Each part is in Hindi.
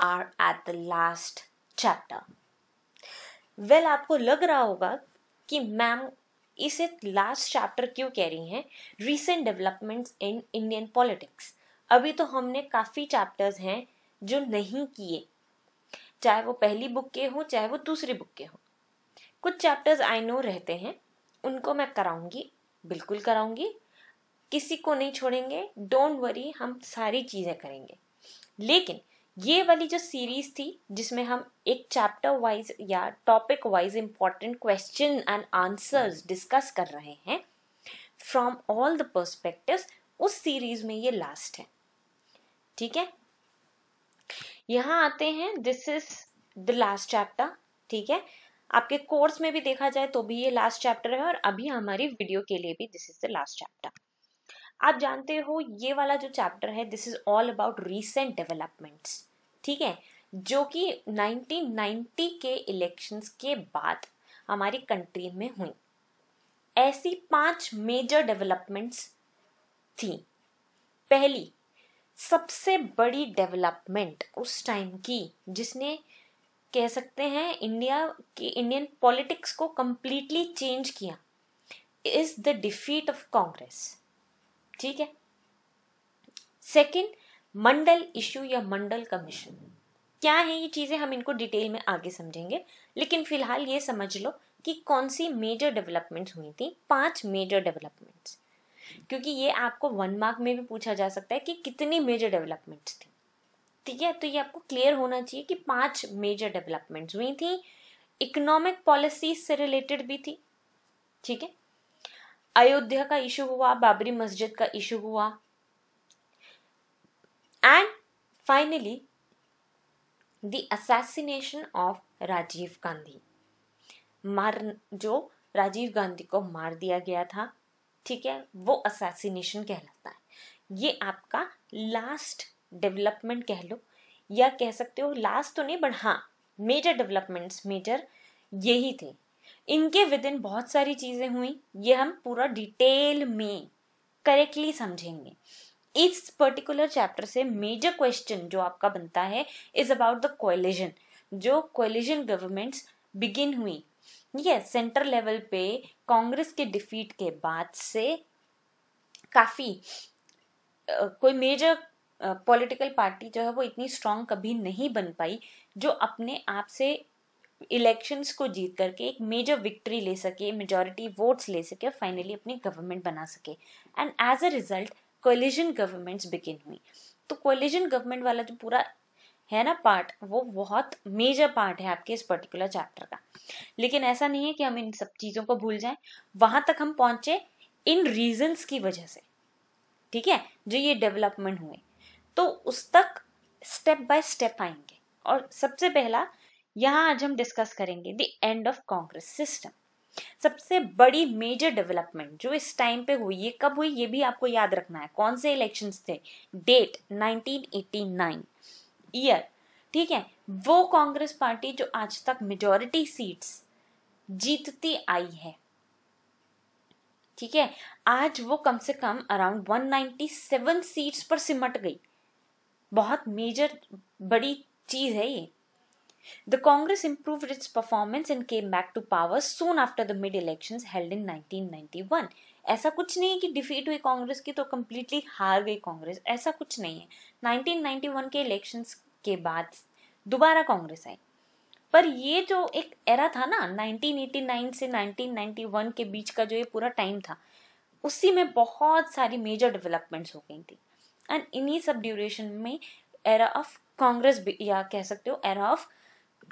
are at the last chapter. Well well, आपको लग रहा होगा कि मैम इसे लास्ट चैप्टर क्यों कह रही हैं recent developments in Indian politics अभी तो हमने काफ़ी चैप्टर्स हैं जो नहीं किए चाहे वो पहली बुक के हों चाहे वो दूसरी बुक के हों कुछ चैप्टर्स आई नो रहते हैं उनको मैं कराऊंगी बिल्कुल कराऊंगी किसी को नहीं छोड़ेंगे डोंट वरी हम सारी चीज़ें करेंगे लेकिन ये वाली जो सीरीज थी जिसमें हम एक चैप्टर वाइज या topic wise important question and answers discuss कर रहे हैं फ्रॉम ऑल द पर्सपेक्टिव्स उस सीरीज में ये लास्ट है ठीक है यहाँ आते हैं this is the last chapter ठीक है आपके कोर्स में भी देखा जाए तो भी ये लास्ट चैप्टर है और अभी हमारी वीडियो के लिए भी this is the last chapter आप जानते हो ये वाला जो चैप्टर है this is all about recent developments ठीक है जो कि 1990 के इलेक्शंस के बाद हमारी कंट्री में हुई ऐसी पांच मेजर डेवलपमेंट्स थी पहली सबसे बड़ी डेवलपमेंट उस टाइम की जिसने कह सकते हैं इंडिया की इंडियन पॉलिटिक्स को कम्प्लीटली चेंज किया is the defeat of Congress ठीक है सेकंड मंडल इशू या मंडल कमीशन क्या है ये चीज़ें हम इनको डिटेल में आगे समझेंगे लेकिन फिलहाल ये समझ लो कि कौन सी मेजर डेवलपमेंट्स हुई थी पांच मेजर डेवलपमेंट्स क्योंकि ये आपको वन मार्क में भी पूछा जा सकता है कि कितनी मेजर डेवलपमेंट्स थी ठीक तो है तो ये आपको क्लियर होना चाहिए कि पांच मेजर डेवलपमेंट्स हुई थी इकोनॉमिक पॉलिसी से रिलेटेड भी थी ठीक है अयोध्या का इशू हुआ बाबरी मस्जिद का इशू हुआ And finally, the assassination of Rajiv Gandhi मार जो राजीव गांधी को मार दिया गया था ठीक है वो असैसिनेशन कहलाता है ये आपका लास्ट डेवलपमेंट कह लो या कह सकते हो लास्ट तो नहीं बट हाँ मेजर डेवलपमेंट्स मेजर यही थे इनके विद इन बहुत सारी चीज़ें हुई ये हम पूरा डिटेल में करेक्टली समझेंगे इस पर्टिकुलर चैप्टर से मेजर क्वेश्चन जो आपका बनता है इज अबाउट द कोलिजन जो कोलिजन गवर्नमेंट्स बिगिन हुई है सेंटर लेवल पे कांग्रेस के डिफीट के बाद से काफ़ी कोई मेजर पॉलिटिकल पार्टी जो है वो इतनी स्ट्रांग कभी नहीं बन पाई जो अपने आप से इलेक्शंस को जीत करके एक मेजर विक्ट्री ले सके मेजॉरिटी वोट्स ले सके और फाइनली अपनी गवर्नमेंट बना सके and as a result coalition governments begin हुई तो कोलिजन गवर्नमेंट वाला जो पूरा है ना पार्ट वो बहुत मेजर पार्ट है आपके इस पर्टिकुलर चैप्टर का लेकिन ऐसा नहीं है कि हम इन सब चीज़ों को भूल जाएं वहां तक हम पहुंचे इन रीजंस की वजह से ठीक है जो ये डेवलपमेंट हुए तो उस तक स्टेप बाय स्टेप आएंगे और सबसे पहला यहाँ आज हम डिस्कस करेंगे the end of Congress system सबसे बड़ी मेजर डेवलपमेंट जो इस टाइम पे हुई है कब हुई ये भी आपको याद रखना है कौन से इलेक्शंस थे डेट 1989 ईयर ठीक है वो कांग्रेस पार्टी जो आज तक मेजोरिटी सीट्स जीतती आई है ठीक है आज वो कम से कम अराउंड 197 सीट्स पर सिमट गई बहुत मेजर बड़ी चीज है ये The Congress improved its performance and came back to power soon after the mid elections held in 1991. ऐसा कुछ नहीं है कि डिफीट हुई कांग्रेस की तो कम्प्लीटली हार गई कांग्रेस ऐसा कुछ नहीं है 1991 के इलेक्शंस के बाद दोबारा कांग्रेस आई पर ये जो एक एरा था ना 1989 से 1991 के बीच का जो ये पूरा टाइम था उसी में बहुत सारी मेजर डेवलपमेंट्स हो गई थी एंड इन्हीं सब ड्यूरेशन में एरा ऑफ कांग्रेस या कह सकते हो एरा ऑफ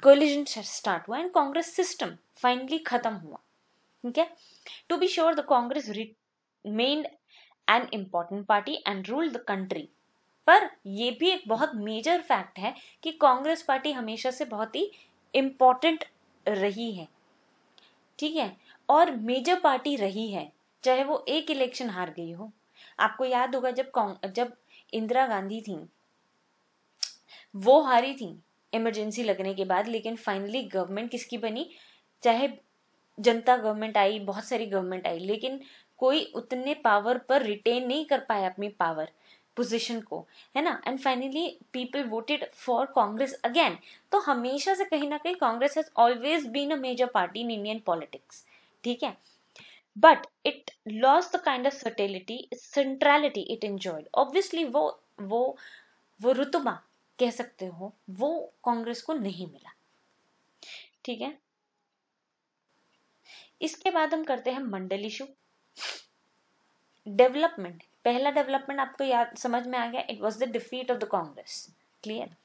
कोलिजन स्टार्ट हुआ एंड कांग्रेस सिस्टम फाइनली खत्म हुआ ठीक है to be sure the Congress remained an important party and rule the country पर यह भी एक बहुत मेजर फैक्ट है कि कांग्रेस पार्टी हमेशा से बहुत ही इम्पॉर्टेंट रही है ठीक है और मेजर पार्टी रही है चाहे वो एक इलेक्शन हार गई हो आपको याद होगा जब जब इंदिरा गांधी थी वो हारी थी इमरजेंसी लगने के बाद लेकिन फाइनली गवर्नमेंट किसकी बनी चाहे जनता गवर्नमेंट आई बहुत सारी गवर्नमेंट आई लेकिन कोई उतने पावर पर रिटेन नहीं कर पाया अपनी पावर पोजीशन को है ना and finally people voted for Congress again तो हमेशा से कहीं ना कहीं Congress has always been a major party in Indian politics ठीक है but it lost the kind of centrality centrality it enjoyed obviously वो वो वो रुतबा कह सकते हो वो कांग्रेस को नहीं मिला ठीक है इसके बाद हम करते हैं मंडल इशू डेवलपमेंट पहला डेवलपमेंट आपको याद समझ में आ गया it was the defeat of the Congress clear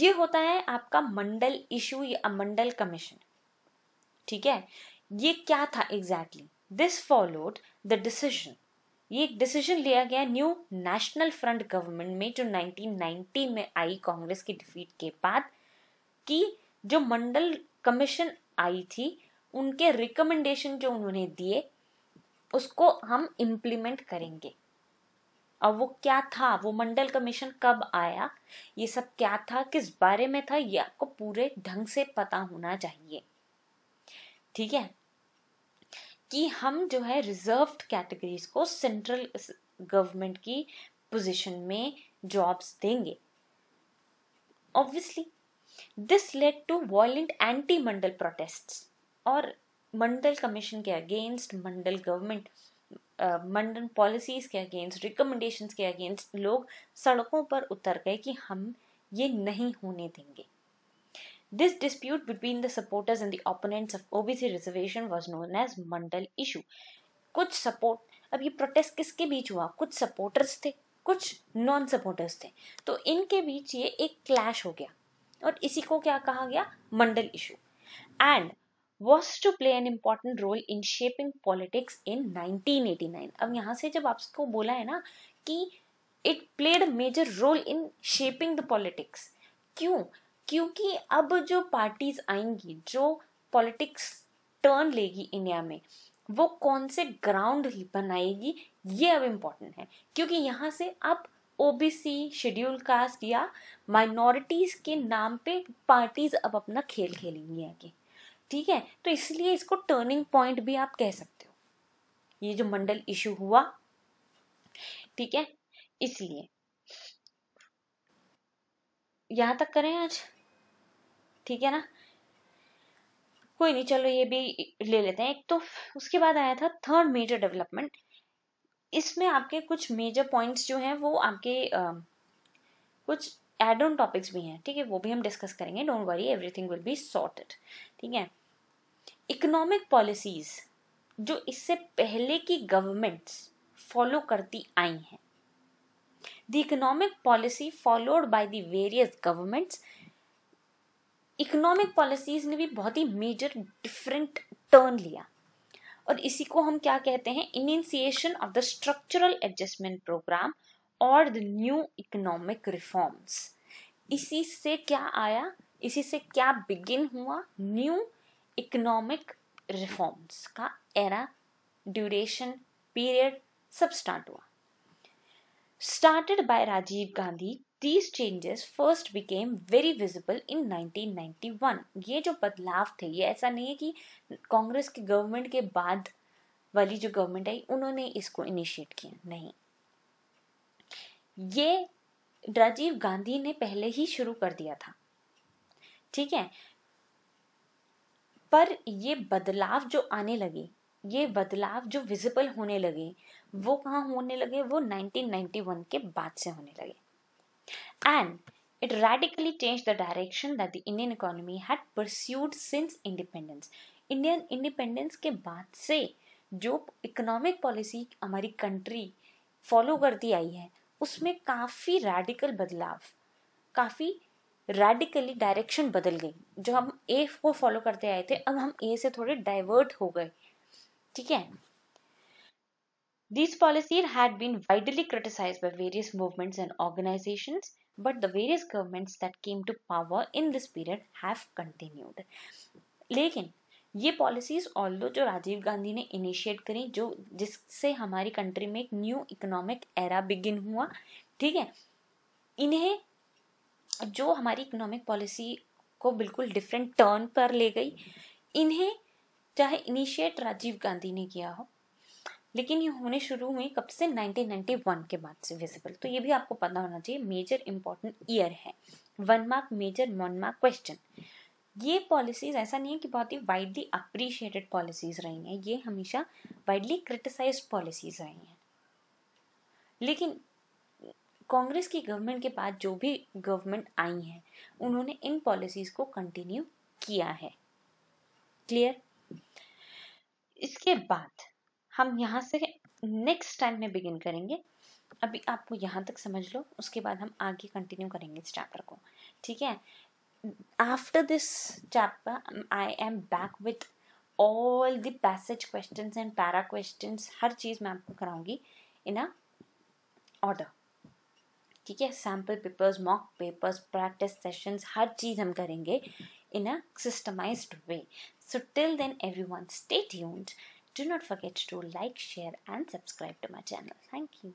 ये होता है आपका मंडल इशू या मंडल कमीशन ठीक है ये क्या था exactly this followed the decision ये एक डिसीजन लिया गया न्यू नेशनल फ्रंट गवर्नमेंट में जो 1990 में आई कांग्रेस की डिफीट के बाद कि जो मंडल कमीशन आई थी उनके रिकमेंडेशन जो उन्होंने दिए उसको हम इम्प्लीमेंट करेंगे और वो क्या था वो मंडल कमीशन कब आया ये सब क्या था किस बारे में था ये आपको पूरे ढंग से पता होना चाहिए ठीक है कि हम जो है रिजर्व्ड कैटेगरीज को सेंट्रल गवर्नमेंट की पोजीशन में जॉब्स देंगे obviously this led to violent anti Mandal protest और मंडल कमीशन के against Mandal government Mandal policies के अगेंस्ट रिकमेंडेशंस के अगेंस्ट लोग सड़कों पर उतर गए कि हम ये नहीं होने देंगे This dispute between the supporters and the opponents of OBC reservation was known as Mandal issue. कुछ सपोर्ट अब ये प्रोटेस्ट किसके बीच हुआ कुछ सपोर्टर्स थे कुछ नॉन सपोर्टर्स थे तो इनके बीच ये एक क्लैश हो गया और इसी को क्या कहा गया Mandal issue and was to play an important role in shaping politics in 1989 अब यहाँ से जब आपको बोला है ना कि it played major role in shaping the politics क्यों क्योंकि अब जो पार्टीज आएंगी जो पॉलिटिक्स टर्न लेगी इंडिया में वो कौन से ग्राउंड बनाएगी ये अब इम्पॉर्टेंट है क्योंकि यहाँ से अब ओबीसी शेड्यूल कास्ट या माइनॉरिटीज़ के नाम पे पार्टीज अब अपना खेल खेलेंगी आगे ठीक है तो इसलिए इसको टर्निंग पॉइंट भी आप कह सकते हो ये जो मंडल इशू हुआ ठीक है इसलिए यहां तक करें आज ठीक है ना कोई नहीं चलो ये भी ले लेते हैं एक तो उसके बाद आया था थर्ड मेजर डेवलपमेंट इसमें आपके कुछ मेजर पॉइंट्स जो हैं वो आपके आ, कुछ एड ऑन टॉपिक्स भी हैं ठीक है वो भी हम डिस्कस करेंगे don't worry everything will be sorted ठीक है इकोनॉमिक पॉलिसीज़ जो इससे पहले की गवर्नमेंट्स फॉलो करती आई हैं the economic policy followed by the various governments economic policies ने भी बहुत ही मेजर डिफरेंट टर्न लिया और इसी को हम क्या कहते हैं initiation of the structural adjustment programme और द न्यू इकोनॉमिक रिफॉर्म्स इसी से क्या आया इसी से क्या बिगिन हुआ न्यू इकोनॉमिक रिफॉर्म्स का एरा ड्यूरेशन पीरियड सब स्टार्ट हुआ started by Rajiv Gandhi these changes first became very visible in 1991 ये जो बदलाव थे ये ऐसा नहीं है कि कांग्रेस की गवर्नमेंट के बाद वाली जो गवर्नमेंट आई उन्होंने इसको इनिशिएट किया नहीं ये राजीव गांधी ने पहले ही शुरू कर दिया था ठीक है पर ये बदलाव जो आने लगे ये बदलाव जो विजिबल होने लगे वो कहाँ होने लगे वो 1991 के बाद से होने लगे And it radically changed the direction that the Indian economy had pursued since independence. Indian independence के बाद से जो इकोनॉमिक पॉलिसी हमारी कंट्री फॉलो करती आई है उसमें काफ़ी रैडिकल बदलाव काफ़ी रैडिकली डायरेक्शन बदल गई जो हम ए को फॉलो करते आए थे अब हम ए से थोड़े डाइवर्ट हो गए ठीक है These policies had been widely criticized by various movements and organizations, but the various governments that came to power in this period have continued. लेकिन ये पॉलिसीज ऑल्दो जो राजीव गांधी ने इनिशिएट करी जो जिससे हमारी कंट्री में एक न्यू इकोनॉमिक एरा बिगिन हुआ ठीक है इन्हें जो हमारी इकोनॉमिक पॉलिसी को बिल्कुल डिफरेंट टर्न पर ले गई इन्हें चाहे इनिशिएट राजीव गांधी ने किया हो लेकिन ये होने शुरू हुई कब से 1991 के बाद से विजिबल तो ये भी आपको पता होना चाहिए मेजर इम्पॉर्टेंट ईयर है one mark major one mark question ये पॉलिसीज ऐसा नहीं है कि बहुत ही वाइडली अप्रिशिएटेड पॉलिसीज रही हैं ये हमेशा वाइडली क्रिटिसाइज पॉलिसीज रही हैं लेकिन कांग्रेस की गवर्नमेंट के बाद जो भी गवर्नमेंट आई है उन्होंने इन पॉलिसीज को कंटिन्यू किया है क्लियर इसके बाद हम यहाँ से नेक्स्ट टाइम में बिगिन करेंगे अभी आपको यहाँ तक समझ लो उसके बाद हम आगे कंटिन्यू करेंगे इस चैप्टर को ठीक है after this chapter I am back with all the passage question and para question हर चीज़ मैं आपको कराऊंगी इन अ ऑर्डर ठीक है sample papers mock papers practice sessions हर चीज़ हम करेंगे in a systemised way so till then everyone stay tuned do not forget to like share and subscribe to my channel thank you